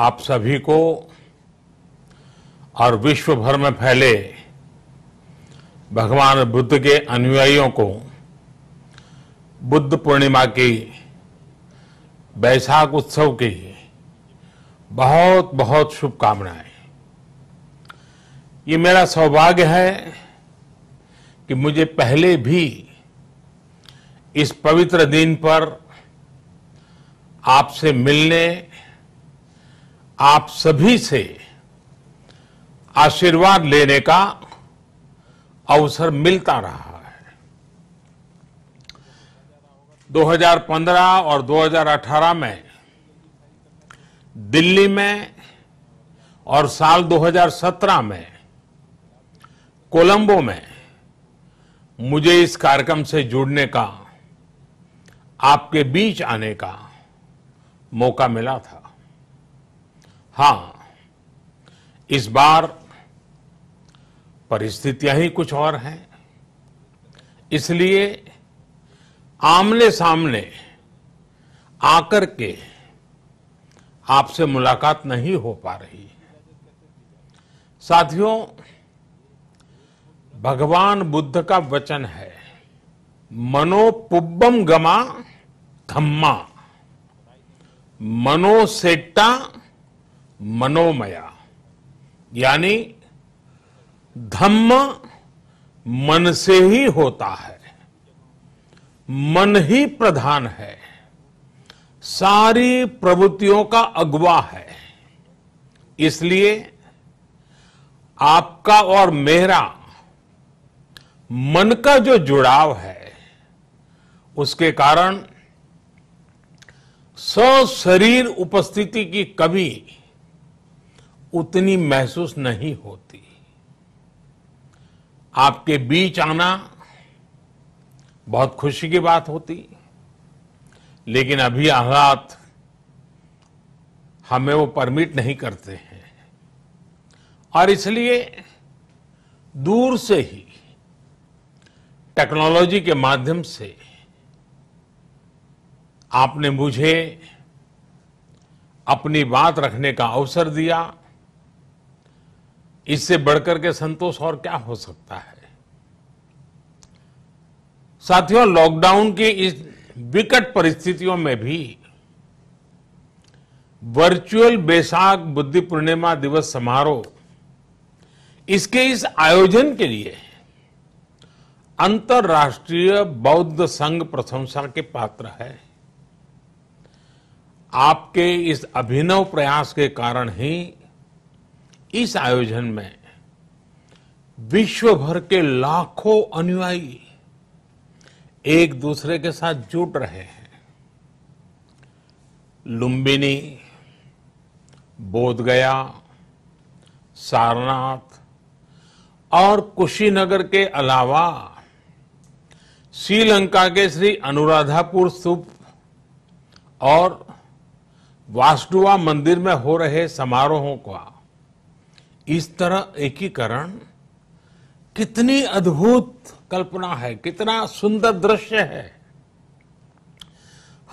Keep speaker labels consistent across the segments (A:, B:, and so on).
A: आप सभी को और विश्व भर में फैले भगवान बुद्ध के अनुयायियों को बुद्ध पूर्णिमा की बैसाख उत्सव की बहुत बहुत शुभकामनाएं ये मेरा सौभाग्य है कि मुझे पहले भी इस पवित्र दिन पर आपसे मिलने आप सभी से आशीर्वाद लेने का अवसर मिलता रहा है 2015 और 2018 में दिल्ली में और साल 2017 में कोलंबो में मुझे इस कार्यक्रम से जुड़ने का आपके बीच आने का मौका मिला था हाँ इस बार परिस्थितियां ही कुछ और हैं इसलिए आमने सामने आकर के आपसे मुलाकात नहीं हो पा रही साथियों भगवान बुद्ध का वचन है मनोपुब्बम गमा धम्मा मनोसेट्टा मनोमया यानी धम्म मन से ही होता है मन ही प्रधान है सारी प्रवृत्तियों का अगवा है इसलिए आपका और मेरा मन का जो जुड़ाव है उसके कारण शरीर उपस्थिति की कमी उतनी महसूस नहीं होती आपके बीच आना बहुत खुशी की बात होती लेकिन अभी हालात हमें वो परमिट नहीं करते हैं और इसलिए दूर से ही टेक्नोलॉजी के माध्यम से आपने मुझे अपनी बात रखने का अवसर दिया इससे बढ़कर के संतोष और क्या हो सकता है साथियों लॉकडाउन की इस विकट परिस्थितियों में भी वर्चुअल बैसाख बुद्धि पूर्णिमा दिवस समारोह इसके इस आयोजन के लिए अंतर्राष्ट्रीय बौद्ध संघ प्रशंसा के पात्र है आपके इस अभिनव प्रयास के कारण ही इस आयोजन में विश्व भर के लाखों अनुयायी एक दूसरे के साथ जुट रहे हैं लुम्बिनी बोधगया सारनाथ और कुशीनगर के अलावा श्रीलंका के श्री अनुराधापुर स्तूप और वास्डुआ मंदिर में हो रहे समारोहों का इस तरह एकीकरण कितनी अद्भुत कल्पना है कितना सुंदर दृश्य है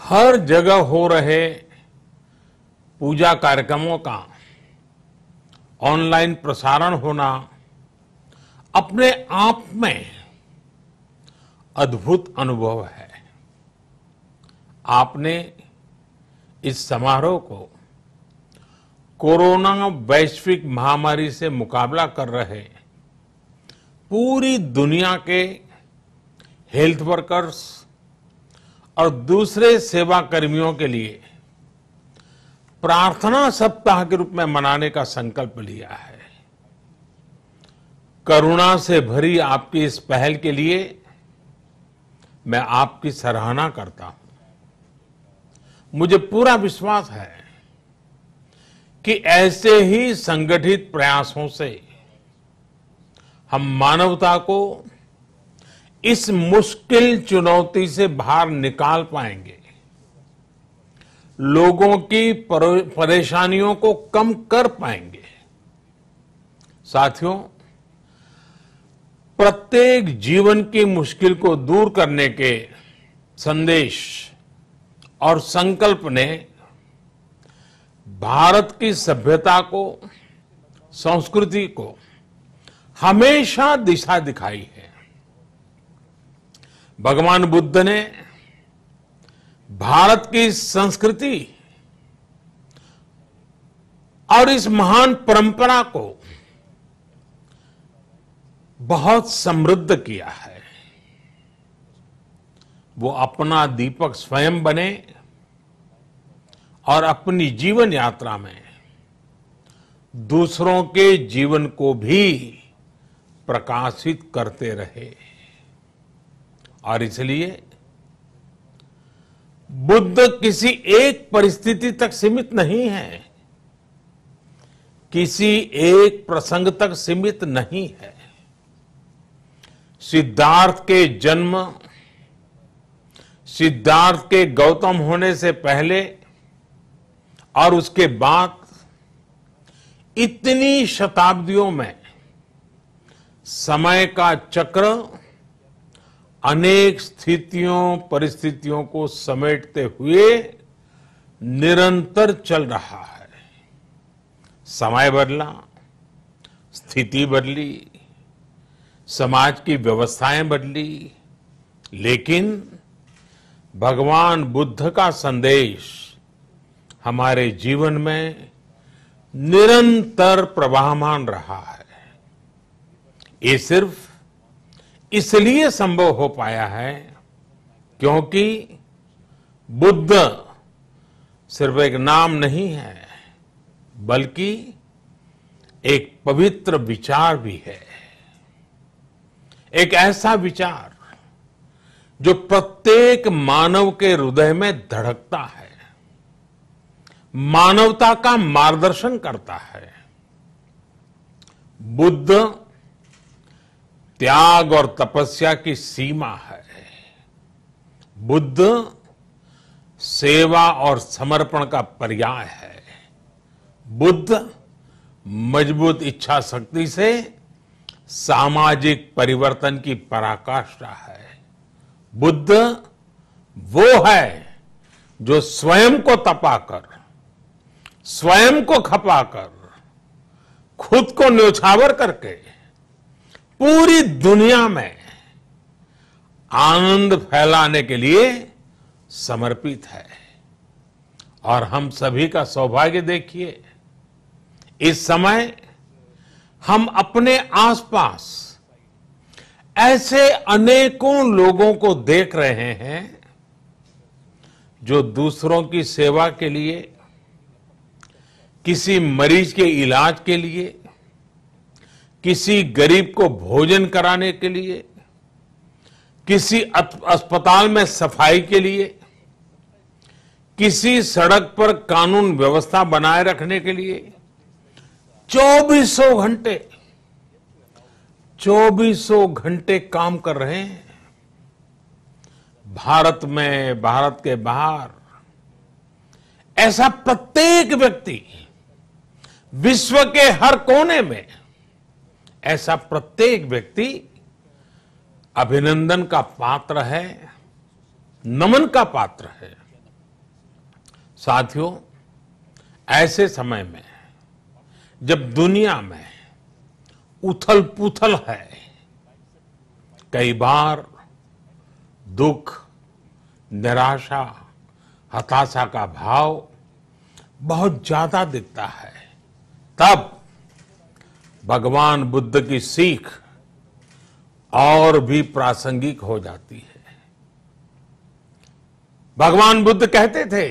A: हर जगह हो रहे पूजा कार्यक्रमों का ऑनलाइन प्रसारण होना अपने आप में अद्भुत अनुभव है आपने इस समारोह को कोरोना वैश्विक महामारी से मुकाबला कर रहे पूरी दुनिया के हेल्थ वर्कर्स और दूसरे सेवा कर्मियों के लिए प्रार्थना सप्ताह के रूप में मनाने का संकल्प लिया है करुणा से भरी आपकी इस पहल के लिए मैं आपकी सराहना करता हूं मुझे पूरा विश्वास है कि ऐसे ही संगठित प्रयासों से हम मानवता को इस मुश्किल चुनौती से बाहर निकाल पाएंगे लोगों की परेशानियों को कम कर पाएंगे साथियों प्रत्येक जीवन की मुश्किल को दूर करने के संदेश और संकल्प ने भारत की सभ्यता को संस्कृति को हमेशा दिशा दिखाई है भगवान बुद्ध ने भारत की संस्कृति और इस महान परंपरा को बहुत समृद्ध किया है वो अपना दीपक स्वयं बने और अपनी जीवन यात्रा में दूसरों के जीवन को भी प्रकाशित करते रहे और इसलिए बुद्ध किसी एक परिस्थिति तक सीमित नहीं है किसी एक प्रसंग तक सीमित नहीं है सिद्धार्थ के जन्म सिद्धार्थ के गौतम होने से पहले और उसके बाद इतनी शताब्दियों में समय का चक्र अनेक स्थितियों परिस्थितियों को समेटते हुए निरंतर चल रहा है समय बदला स्थिति बदली समाज की व्यवस्थाएं बदली लेकिन भगवान बुद्ध का संदेश हमारे जीवन में निरंतर प्रवाहमान रहा है ये सिर्फ इसलिए संभव हो पाया है क्योंकि बुद्ध सिर्फ एक नाम नहीं है बल्कि एक पवित्र विचार भी है एक ऐसा विचार जो प्रत्येक मानव के हृदय में धड़कता है मानवता का मार्गदर्शन करता है बुद्ध त्याग और तपस्या की सीमा है बुद्ध सेवा और समर्पण का पर्याय है बुद्ध मजबूत इच्छा शक्ति से सामाजिक परिवर्तन की पराकाष्ठा है बुद्ध वो है जो स्वयं को तपाकर स्वयं को खपाकर खुद को न्योछावर करके पूरी दुनिया में आनंद फैलाने के लिए समर्पित है और हम सभी का सौभाग्य देखिए इस समय हम अपने आसपास ऐसे अनेकों लोगों को देख रहे हैं जो दूसरों की सेवा के लिए किसी मरीज के इलाज के लिए किसी गरीब को भोजन कराने के लिए किसी अस्पताल में सफाई के लिए किसी सड़क पर कानून व्यवस्था बनाए रखने के लिए चौबीसों घंटे चौबीसों घंटे काम कर रहे हैं भारत में भारत के बाहर ऐसा प्रत्येक व्यक्ति विश्व के हर कोने में ऐसा प्रत्येक व्यक्ति अभिनंदन का पात्र है नमन का पात्र है साथियों ऐसे समय में जब दुनिया में उथल पुथल है कई बार दुख निराशा हताशा का भाव बहुत ज्यादा दिखता है तब भगवान बुद्ध की सीख और भी प्रासंगिक हो जाती है भगवान बुद्ध कहते थे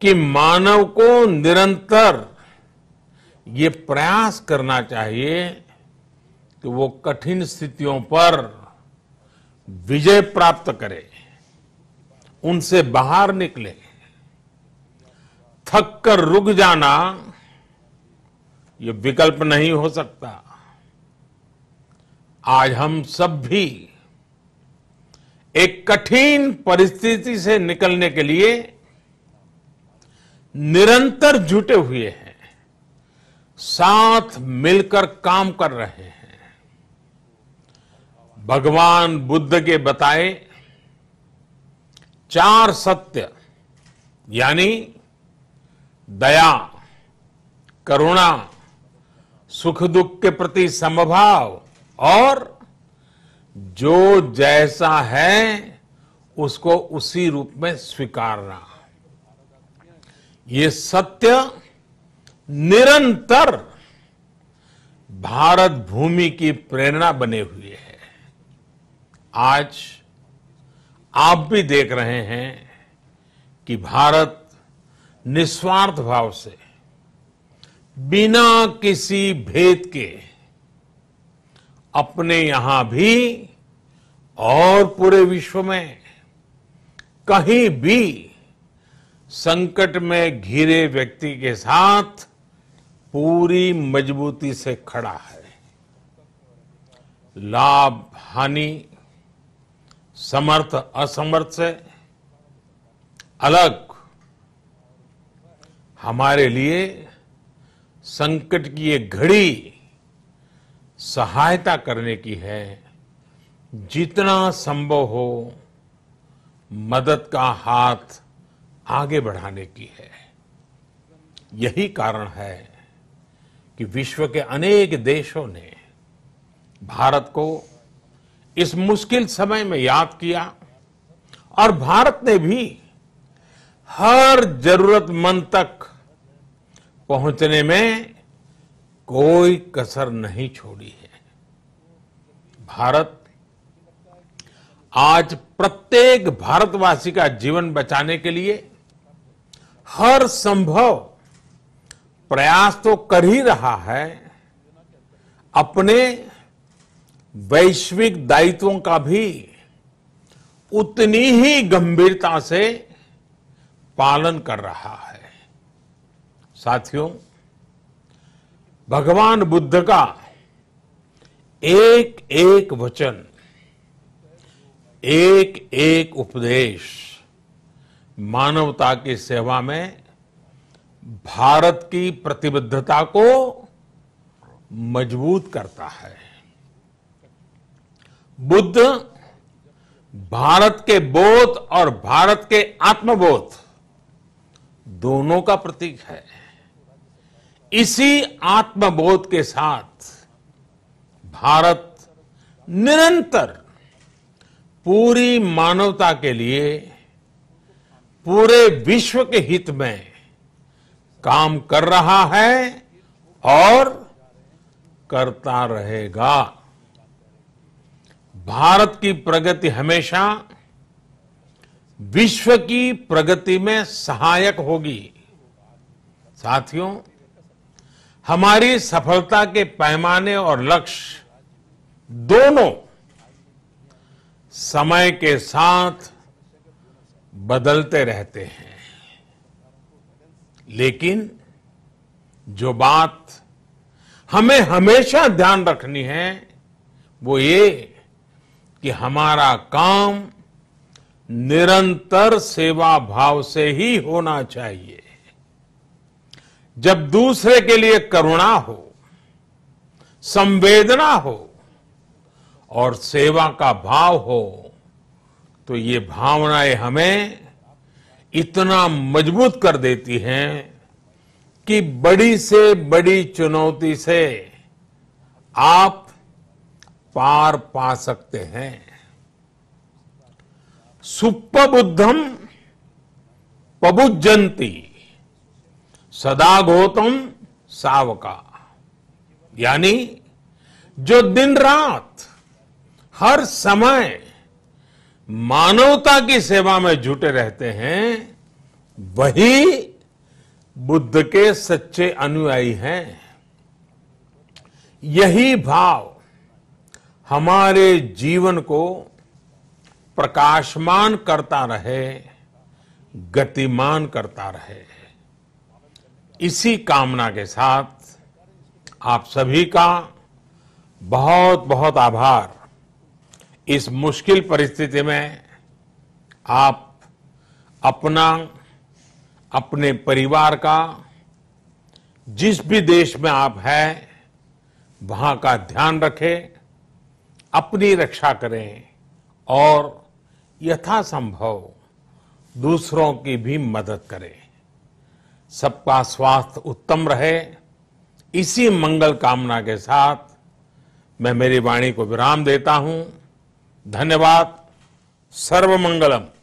A: कि मानव को निरंतर ये प्रयास करना चाहिए कि वो कठिन स्थितियों पर विजय प्राप्त करे उनसे बाहर निकले थक कर रुक जाना ये विकल्प नहीं हो सकता आज हम सब भी एक कठिन परिस्थिति से निकलने के लिए निरंतर जुटे हुए हैं साथ मिलकर काम कर रहे हैं भगवान बुद्ध के बताए चार सत्य यानी दया करुणा सुख दुख के प्रति समभाव और जो जैसा है उसको उसी रूप में स्वीकारना ये सत्य निरंतर भारत भूमि की प्रेरणा बने हुए है आज आप भी देख रहे हैं कि भारत निस्वार्थ भाव से बिना किसी भेद के अपने यहां भी और पूरे विश्व में कहीं भी संकट में घिरे व्यक्ति के साथ पूरी मजबूती से खड़ा है लाभ हानि समर्थ असमर्थ से अलग हमारे लिए संकट की ये घड़ी सहायता करने की है जितना संभव हो मदद का हाथ आगे बढ़ाने की है यही कारण है कि विश्व के अनेक देशों ने भारत को इस मुश्किल समय में याद किया और भारत ने भी हर जरूरतमंद तक पहुंचने में कोई कसर नहीं छोड़ी है भारत आज प्रत्येक भारतवासी का जीवन बचाने के लिए हर संभव प्रयास तो कर ही रहा है अपने वैश्विक दायित्वों का भी उतनी ही गंभीरता से पालन कर रहा है साथियों भगवान बुद्ध का एक एक वचन एक एक उपदेश मानवता की सेवा में भारत की प्रतिबद्धता को मजबूत करता है बुद्ध भारत के बोध और भारत के आत्मबोध दोनों का प्रतीक है इसी आत्मबोध के साथ भारत निरंतर पूरी मानवता के लिए पूरे विश्व के हित में काम कर रहा है और करता रहेगा भारत की प्रगति हमेशा विश्व की प्रगति में सहायक होगी साथियों हमारी सफलता के पैमाने और लक्ष्य दोनों समय के साथ बदलते रहते हैं लेकिन जो बात हमें हमेशा ध्यान रखनी है वो ये कि हमारा काम निरंतर सेवा भाव से ही होना चाहिए जब दूसरे के लिए करुणा हो संवेदना हो और सेवा का भाव हो तो ये भावनाएं हमें इतना मजबूत कर देती हैं कि बड़ी से बड़ी चुनौती से आप पार पा सकते हैं सुप्पबुद्धम पबुजंती सदा गौतम सावका यानी जो दिन रात हर समय मानवता की सेवा में जुटे रहते हैं वही बुद्ध के सच्चे अनुयायी हैं यही भाव हमारे जीवन को प्रकाशमान करता रहे गतिमान करता रहे इसी कामना के साथ आप सभी का बहुत बहुत आभार इस मुश्किल परिस्थिति में आप अपना अपने परिवार का जिस भी देश में आप हैं वहां का ध्यान रखें अपनी रक्षा करें और यथासंभव दूसरों की भी मदद करें सबका स्वास्थ्य उत्तम रहे इसी मंगल कामना के साथ मैं मेरी वाणी को विराम देता हूं धन्यवाद सर्वमंगलम